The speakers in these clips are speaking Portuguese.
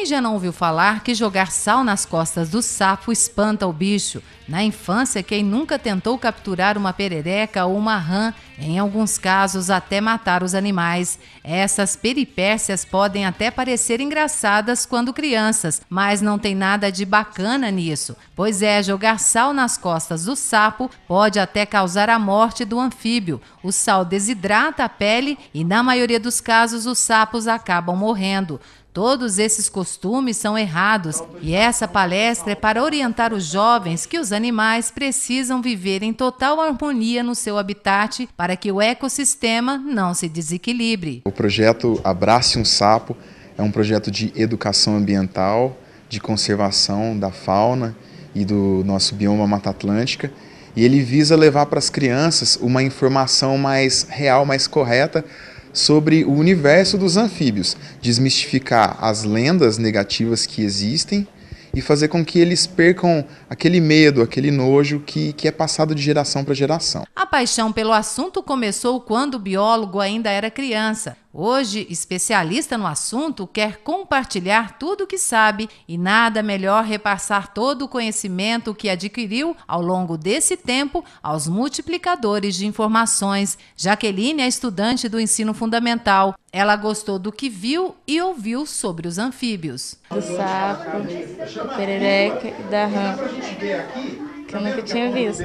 Quem já não ouviu falar que jogar sal nas costas do sapo espanta o bicho? Na infância, quem nunca tentou capturar uma perereca ou uma rã, em alguns casos até matar os animais. Essas peripécias podem até parecer engraçadas quando crianças, mas não tem nada de bacana nisso. Pois é, jogar sal nas costas do sapo pode até causar a morte do anfíbio. O sal desidrata a pele e, na maioria dos casos, os sapos acabam morrendo. Todos esses costumes são errados e essa palestra é para orientar os jovens que os animais precisam viver em total harmonia no seu habitat para que o ecossistema não se desequilibre. O projeto Abrace um Sapo é um projeto de educação ambiental, de conservação da fauna e do nosso bioma Mata Atlântica. E ele visa levar para as crianças uma informação mais real, mais correta sobre o universo dos anfíbios, desmistificar as lendas negativas que existem e fazer com que eles percam aquele medo, aquele nojo que, que é passado de geração para geração. A paixão pelo assunto começou quando o biólogo ainda era criança. Hoje, especialista no assunto quer compartilhar tudo o que sabe e nada melhor repassar todo o conhecimento que adquiriu ao longo desse tempo aos multiplicadores de informações. Jaqueline é estudante do ensino fundamental. Ela gostou do que viu e ouviu sobre os anfíbios. Do sapo, do perereca e da rã, que eu nunca tinha visto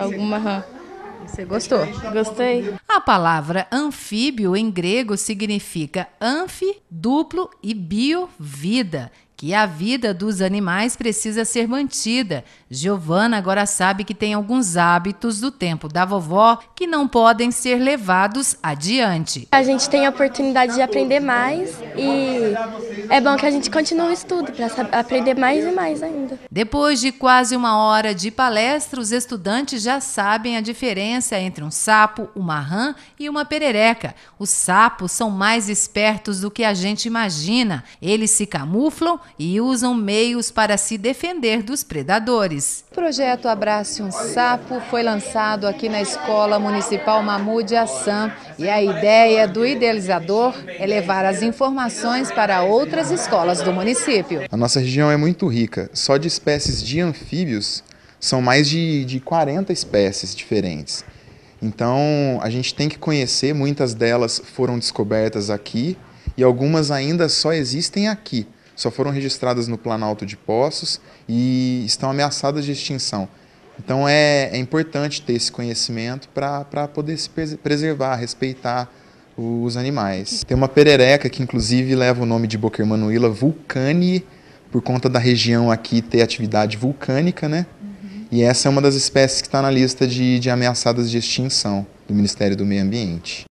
alguma rã. Você gostou? Gostei. A palavra anfíbio em grego significa anfi, duplo e bio, vida, que a vida dos animais precisa ser mantida. Giovana agora sabe que tem alguns hábitos do tempo da vovó que não podem ser levados adiante. A gente tem a oportunidade de aprender mais e é bom que a gente continue o estudo para aprender mais e mais ainda. Depois de quase uma hora de palestra, os estudantes já sabem a diferença entre um sapo, uma rã e uma perereca. Os sapos são mais espertos do que a gente imagina. Eles se camuflam e usam meios para se defender dos predadores. O projeto Abrace um Sapo foi lançado aqui na Escola Municipal Mahmoud Assam e a ideia do idealizador é levar as informações para outras escolas do município. A nossa região é muito rica, só de espécies de anfíbios são mais de, de 40 espécies diferentes. Então, a gente tem que conhecer, muitas delas foram descobertas aqui e algumas ainda só existem aqui só foram registradas no Planalto de Poços e estão ameaçadas de extinção. Então é, é importante ter esse conhecimento para poder se preservar, respeitar os animais. Tem uma perereca que inclusive leva o nome de Boquermanuila vulcani, por conta da região aqui ter atividade vulcânica, né? Uhum. E essa é uma das espécies que está na lista de, de ameaçadas de extinção do Ministério do Meio Ambiente.